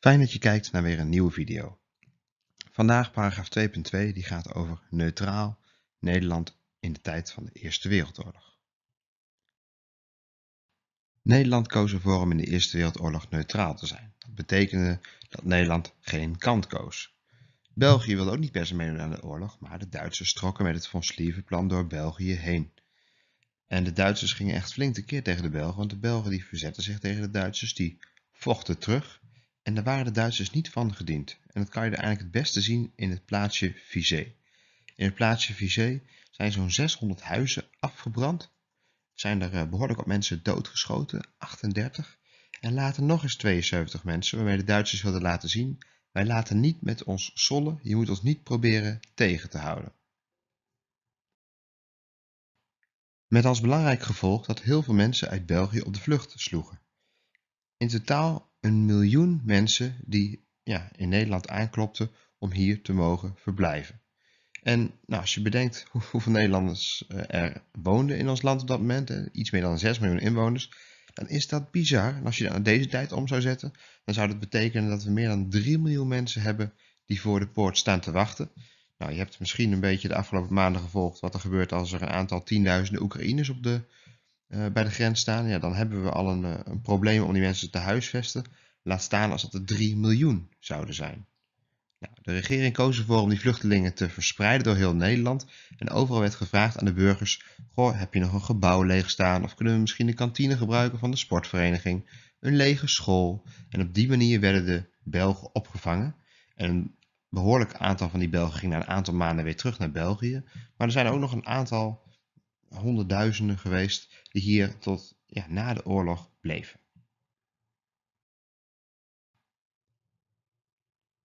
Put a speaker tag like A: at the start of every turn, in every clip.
A: Fijn dat je kijkt naar weer een nieuwe video. Vandaag paragraaf 2.2, die gaat over neutraal Nederland in de tijd van de Eerste Wereldoorlog. Nederland koos ervoor om in de Eerste Wereldoorlog neutraal te zijn. Dat betekende dat Nederland geen kant koos. België wilde ook niet per se meedoen aan de oorlog, maar de Duitsers trokken met het von Slievenplan door België heen. En de Duitsers gingen echt flink tekeer tegen de Belgen, want de Belgen die verzetten zich tegen de Duitsers, die vochten terug en daar waren de Duitsers niet van gediend. En dat kan je er eigenlijk het beste zien in het plaatsje Vizé. In het plaatsje Vizé zijn zo'n 600 huizen afgebrand. Zijn er eh, behoorlijk wat mensen doodgeschoten, 38. En later nog eens 72 mensen, waarmee de Duitsers wilden laten zien: wij laten niet met ons sollen, je moet ons niet proberen tegen te houden. Met als belangrijk gevolg dat heel veel mensen uit België op de vlucht sloegen. In totaal een miljoen mensen die ja, in Nederland aanklopten om hier te mogen verblijven. En nou, als je bedenkt hoeveel Nederlanders eh, er woonden in ons land op dat moment, eh, iets meer dan 6 miljoen inwoners, dan is dat bizar. En als je dat aan deze tijd om zou zetten, dan zou dat betekenen dat we meer dan 3 miljoen mensen hebben die voor de poort staan te wachten. Nou, je hebt misschien een beetje de afgelopen maanden gevolgd wat er gebeurt als er een aantal tienduizenden Oekraïners op de eh, bij de grens staan, ja, dan hebben we al een, eh, een probleem om die mensen te huisvesten. Laat staan als dat er 3 miljoen zouden zijn. Nou, de regering koos ervoor om die vluchtelingen te verspreiden door heel Nederland. En overal werd gevraagd aan de burgers: Goh, heb je nog een gebouw leeg staan? Of kunnen we misschien de kantine gebruiken van de sportvereniging? Een lege school. En op die manier werden de Belgen opgevangen. En een behoorlijk aantal van die Belgen ging na een aantal maanden weer terug naar België. Maar er zijn ook nog een aantal honderdduizenden geweest die hier tot ja, na de oorlog bleven.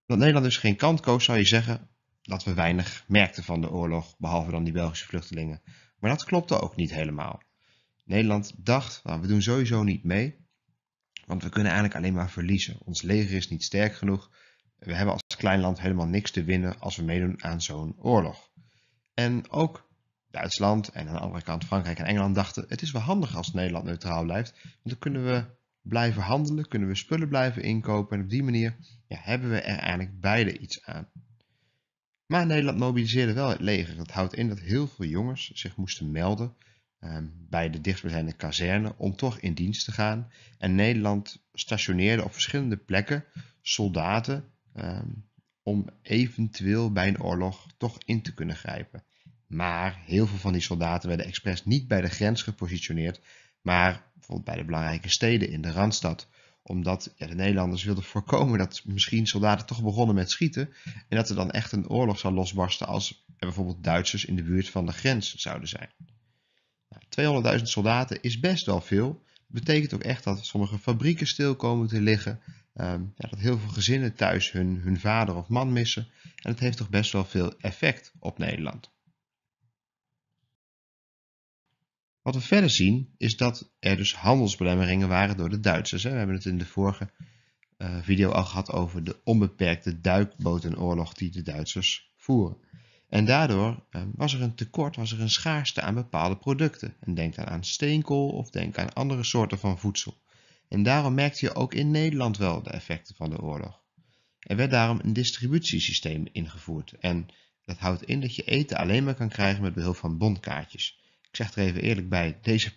A: Dat Nederland dus geen kant koos, zou je zeggen dat we weinig merkten van de oorlog, behalve dan die Belgische vluchtelingen. Maar dat klopte ook niet helemaal. Nederland dacht, nou, we doen sowieso niet mee, want we kunnen eigenlijk alleen maar verliezen. Ons leger is niet sterk genoeg. We hebben als klein land helemaal niks te winnen als we meedoen aan zo'n oorlog. En ook Duitsland en aan de andere kant Frankrijk en Engeland dachten: het is wel handig als Nederland neutraal blijft, want dan kunnen we blijven handelen, kunnen we spullen blijven inkopen en op die manier ja, hebben we er eigenlijk beide iets aan. Maar Nederland mobiliseerde wel het leger. Dat houdt in dat heel veel jongens zich moesten melden ehm, bij de dichtstbijzijnde kazerne om toch in dienst te gaan. En Nederland stationeerde op verschillende plekken soldaten ehm, om eventueel bij een oorlog toch in te kunnen grijpen. Maar heel veel van die soldaten werden expres niet bij de grens gepositioneerd, maar bijvoorbeeld bij de belangrijke steden in de Randstad. Omdat de Nederlanders wilden voorkomen dat misschien soldaten toch begonnen met schieten. En dat er dan echt een oorlog zou losbarsten als er bijvoorbeeld Duitsers in de buurt van de grens zouden zijn. Nou, 200.000 soldaten is best wel veel. Dat betekent ook echt dat sommige fabrieken stil komen te liggen. Ehm, ja, dat heel veel gezinnen thuis hun, hun vader of man missen. En dat heeft toch best wel veel effect op Nederland. Wat we verder zien is dat er dus handelsbelemmeringen waren door de Duitsers. We hebben het in de vorige eh, video al gehad over de onbeperkte duikbotenoorlog die de Duitsers voeren. En daardoor eh, was er een tekort, was er een schaarste aan bepaalde producten. En denk dan aan steenkool of denk aan andere soorten van voedsel. En daarom merkte je ook in Nederland wel de effecten van de oorlog. Er werd daarom een distributiesysteem ingevoerd. En dat houdt in dat je eten alleen maar kan krijgen met behulp van bondkaartjes. Ik zeg er even eerlijk bij, deze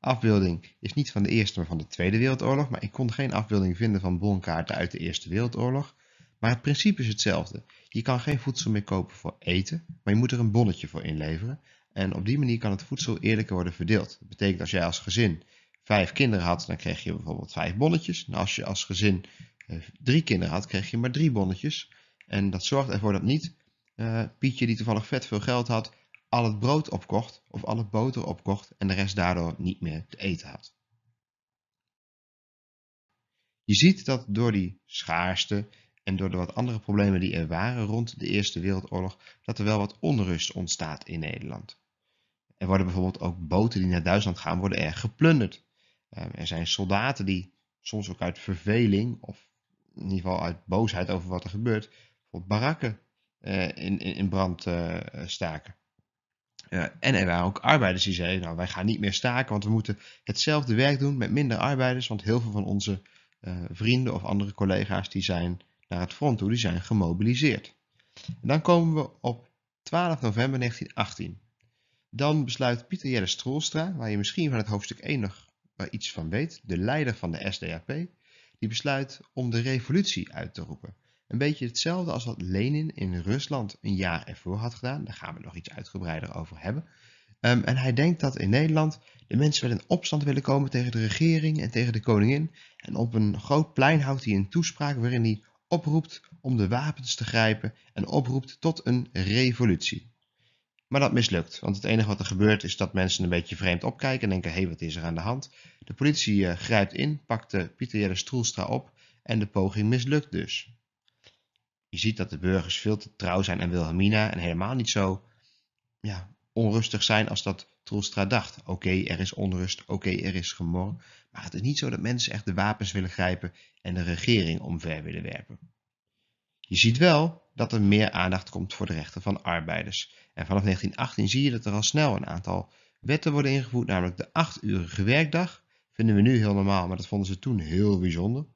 A: afbeelding is niet van de Eerste, maar van de Tweede Wereldoorlog. Maar ik kon geen afbeelding vinden van bonkaarten uit de Eerste Wereldoorlog. Maar het principe is hetzelfde. Je kan geen voedsel meer kopen voor eten, maar je moet er een bonnetje voor inleveren. En op die manier kan het voedsel eerlijker worden verdeeld. Dat betekent als jij als gezin vijf kinderen had, dan kreeg je bijvoorbeeld vijf bonnetjes. En als je als gezin eh, drie kinderen had, kreeg je maar drie bonnetjes. En dat zorgt ervoor dat niet eh, Pietje, die toevallig vet veel geld had, al het brood opkocht of al het boter opkocht en de rest daardoor niet meer te eten had. Je ziet dat door die schaarste en door de wat andere problemen die er waren rond de Eerste Wereldoorlog, dat er wel wat onrust ontstaat in Nederland. Er worden bijvoorbeeld ook boten die naar Duitsland gaan, worden erg geplunderd. Ehm, er zijn soldaten die soms ook uit verveling of in ieder geval uit boosheid over wat er gebeurt, bijvoorbeeld barakken eh, in, in brand eh, staken. Eh, en er waren ook arbeiders die zeiden, nou wij gaan niet meer staken, want we moeten hetzelfde werk doen met minder arbeiders, want heel veel van onze eh, vrienden of andere collega's die zijn naar het front toe, die zijn gemobiliseerd. dan komen we op 12 november 1918. Dan besluit Pieter Jelle Stroelstra, waar je misschien van het hoofdstuk 1 nog iets van weet, de leider van de SDAP, die besluit om de revolutie uit te roepen. Een beetje hetzelfde als wat Lenin in Rusland een jaar ervoor had gedaan. Daar gaan we nog iets uitgebreider over hebben. Ehm, en hij denkt dat in Nederland de mensen wel in opstand willen komen tegen de regering en tegen de koningin. En op een groot plein houdt hij een toespraak waarin hij oproept om de wapens te grijpen en oproept tot een revolutie. Maar dat mislukt, want het enige wat er gebeurt is dat mensen een beetje vreemd opkijken en denken, hé, hey, wat is er aan de hand? De politie eh, grijpt in, pakt de eh, Pieter Jelle Stroelstra op en de poging mislukt dus. Je ziet dat de burgers veel te trouw zijn aan Wilhelmina en helemaal niet zo ja, onrustig zijn als dat Troelstra dacht. Oké, er is onrust, oké, er is gemor. Maar het is niet zo dat mensen echt de wapens willen grijpen en de regering omver willen werpen. Je ziet wel dat er meer aandacht komt voor de rechten van arbeiders. En vanaf 1918 zie je dat er al snel een aantal wetten worden ingevoerd, namelijk de 8-urige werkdag. Vinden we nu heel normaal, maar dat vonden ze toen heel bijzonder.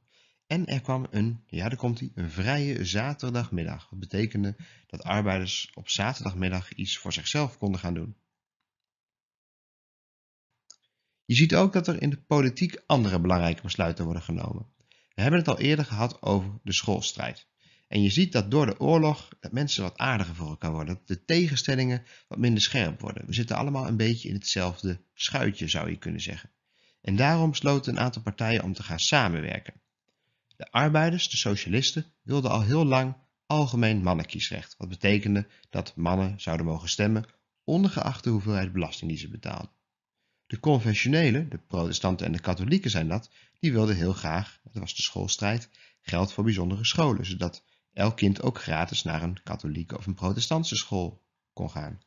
A: En er kwam een, ja daar komt hij, een vrije zaterdagmiddag. Dat betekende dat arbeiders op zaterdagmiddag iets voor zichzelf konden gaan doen. Je ziet ook dat er in de politiek andere belangrijke besluiten worden genomen. We hebben het al eerder gehad over de schoolstrijd. En je ziet dat door de oorlog dat mensen wat aardiger voor elkaar worden. Dat de tegenstellingen wat minder scherp worden. We zitten allemaal een beetje in hetzelfde schuitje, zou je kunnen zeggen. En daarom sloten een aantal partijen om te gaan samenwerken. De arbeiders, de socialisten, wilden al heel lang algemeen mannenkiesrecht, wat betekende dat mannen zouden mogen stemmen, ongeacht de hoeveelheid belasting die ze betaalden. De conventionelen, de protestanten en de katholieken zijn dat, die wilden heel graag, dat was de schoolstrijd, geld voor bijzondere scholen, zodat elk kind ook gratis naar een katholieke of een protestantse school kon gaan.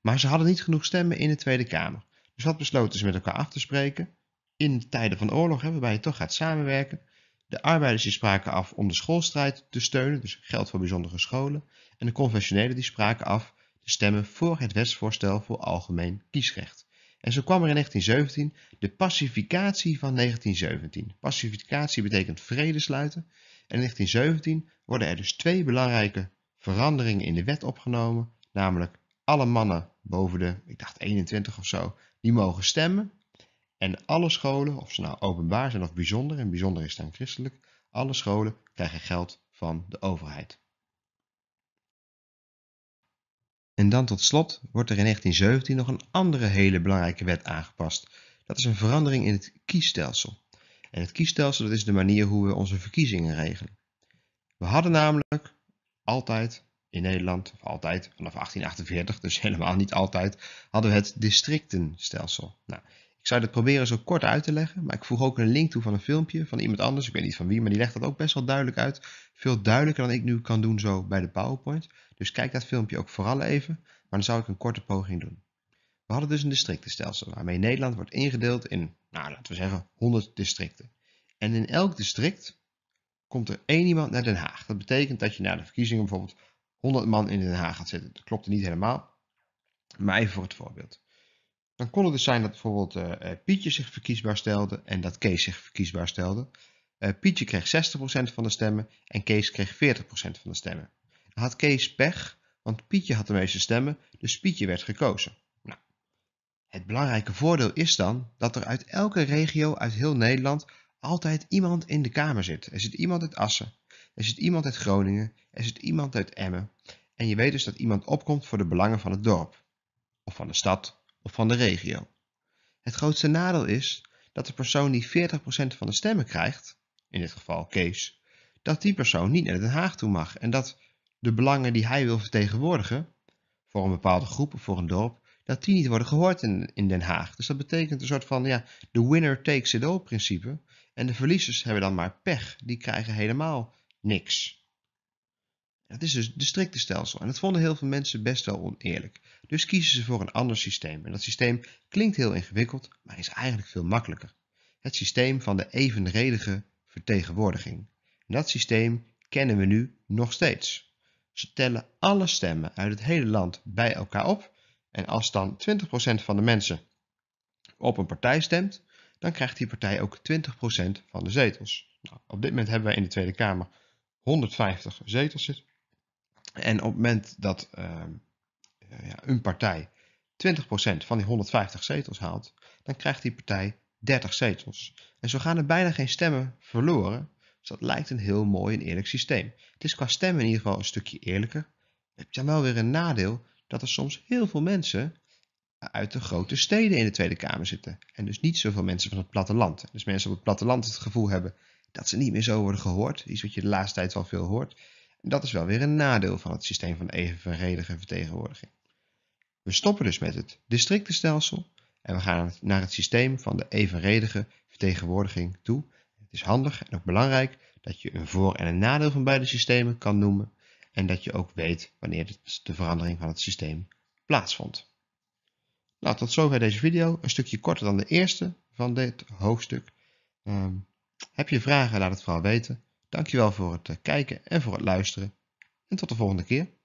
A: Maar ze hadden niet genoeg stemmen in de Tweede Kamer, dus wat besloten ze met elkaar af te spreken? In tijden van oorlog, waarbij je toch gaat samenwerken, de arbeiders die spraken af om de schoolstrijd te steunen, dus geld voor bijzondere scholen. En de confessionelen die spraken af te stemmen voor het wetsvoorstel voor algemeen kiesrecht. En zo kwam er in 1917 de pacificatie van 1917. Pacificatie betekent vrede sluiten. En in 1917 worden er dus twee belangrijke veranderingen in de wet opgenomen. Namelijk alle mannen boven de, ik dacht 21 of zo, die mogen stemmen. En alle scholen, of ze nou openbaar zijn of bijzonder, en bijzonder is dan christelijk, alle scholen krijgen geld van de overheid. En dan tot slot wordt er in 1917 nog een andere hele belangrijke wet aangepast. Dat is een verandering in het kiesstelsel. En het kiesstelsel dat is de manier hoe we onze verkiezingen regelen. We hadden namelijk altijd in Nederland, of altijd vanaf 1848, dus helemaal niet altijd, hadden we het districtenstelsel. Nou, ik zou dit proberen zo kort uit te leggen, maar ik voeg ook een link toe van een filmpje van iemand anders, ik weet niet van wie, maar die legt dat ook best wel duidelijk uit. Veel duidelijker dan ik nu kan doen zo bij de PowerPoint. Dus kijk dat filmpje ook vooral even, maar dan zou ik een korte poging doen. We hadden dus een districtenstelsel waarmee Nederland wordt ingedeeld in, nou, laten we zeggen, 100 districten. En in elk district komt er één iemand naar Den Haag. Dat betekent dat je na de verkiezingen bijvoorbeeld 100 man in Den Haag gaat zitten. Dat klopt niet helemaal, maar even voor het voorbeeld. Dan kon het dus zijn dat bijvoorbeeld eh, eh, Pietje zich verkiesbaar stelde en dat Kees zich verkiesbaar stelde. Eh, Pietje kreeg 60% van de stemmen en Kees kreeg 40% van de stemmen. Dan had Kees pech, want Pietje had de meeste stemmen, dus Pietje werd gekozen. Nou, het belangrijke voordeel is dan dat er uit elke regio uit heel Nederland altijd iemand in de Kamer zit. Er zit iemand uit Assen, er zit iemand uit Groningen, er zit iemand uit Emmen. En je weet dus dat iemand opkomt voor de belangen van het dorp. Of van de stad, of van de regio. Het grootste nadeel is dat de persoon die 40% van de stemmen krijgt, in dit geval Kees, dat die persoon niet naar Den Haag toe mag en dat de belangen die hij wil vertegenwoordigen, voor een bepaalde groep of voor een dorp, dat die niet worden gehoord in, in Den Haag. Dus dat betekent een soort van, ja, de winner takes it all principe. En de verliezers hebben dan maar pech, die krijgen helemaal niks. Het is dus de strikte stelsel en dat vonden heel veel mensen best wel oneerlijk. Dus kiezen ze voor een ander systeem. En dat systeem klinkt heel ingewikkeld, maar is eigenlijk veel makkelijker. Het systeem van de evenredige vertegenwoordiging. dat systeem kennen we nu nog steeds. Ze tellen alle stemmen uit het hele land bij elkaar op. En als dan 20% van de mensen op een partij stemt, dan krijgt die partij ook 20% van de zetels. Nou, op dit moment hebben wij in de Tweede Kamer 150 zetels en op het moment dat ehm, eh, ja, een partij 20% van die 150 zetels haalt, dan krijgt die partij 30 zetels. En zo gaan er bijna geen stemmen verloren. Dus dat lijkt een heel mooi en eerlijk systeem. Het is qua stemmen in ieder geval een stukje eerlijker. Heb je dan wel weer een nadeel dat er soms heel veel mensen uit de grote steden in de Tweede Kamer zitten. En dus niet zoveel mensen van het platteland. Dus mensen op het platteland het gevoel hebben dat ze niet meer zo worden gehoord. Iets wat je de laatste tijd wel veel hoort. Dat is wel weer een nadeel van het systeem van evenredige vertegenwoordiging. We stoppen dus met het districtenstelsel en we gaan naar het systeem van de evenredige vertegenwoordiging toe. Het is handig en ook belangrijk dat je een voor- en een nadeel van beide systemen kan noemen en dat je ook weet wanneer de verandering van het systeem plaatsvond. Nou, tot zover deze video. Een stukje korter dan de eerste van dit hoofdstuk. Ehm, heb je vragen, laat het vooral weten. Dankjewel voor het eh, kijken en voor het luisteren. En tot de volgende keer.